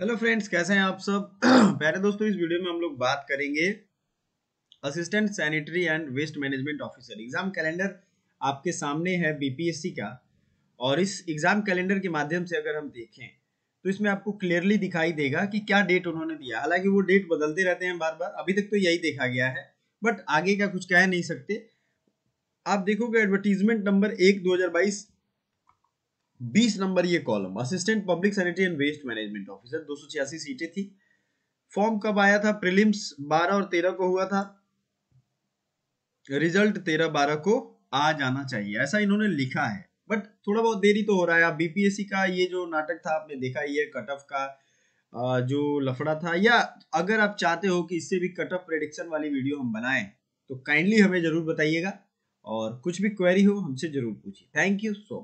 hello friends कैसे हैं आप सब प्यारे दोस्तों इस वीडियो में हम लोग बात करेंगे assistant sanitary and waste management officer exam calendar आपके सामने है बीपीएससी का और इस एग्जाम कैलेंडर के माध्यम से अगर हम देखें तो इसमें आपको क्लियरली दिखाई देगा कि क्या डेट उन्होंने दिया हालांकि वो डेट बदलते रहते हैं बार बार अभी तक तो यही देखा गया है बट आगे का कुछ कह नहीं सकते आप देखोगे एडवर्टीजमेंट नंबर एक दो बीस नंबर ये column assistant public sanitary and waste management officer दो सीटें थी फॉर्म कब आया था प्रीलिम्स 12 और 13 को हुआ था रिजल्ट 13 12 को आ जाना चाहिए ऐसा इन्होंने लिखा है बट थोड़ा बहुत देरी तो हो रहा है बीपीएससी का ये जो नाटक था आपने देखा ये कट ऑफ का जो लफड़ा था या अगर आप चाहते हो कि इससे भी कट ऑफ प्रेडिक्शन वाली वीडियो हम बनाए तो काइंडली हमें जरूर बताइएगा और कुछ भी क्वेरी हो हमसे जरूर पूछिए थैंक यू सो मच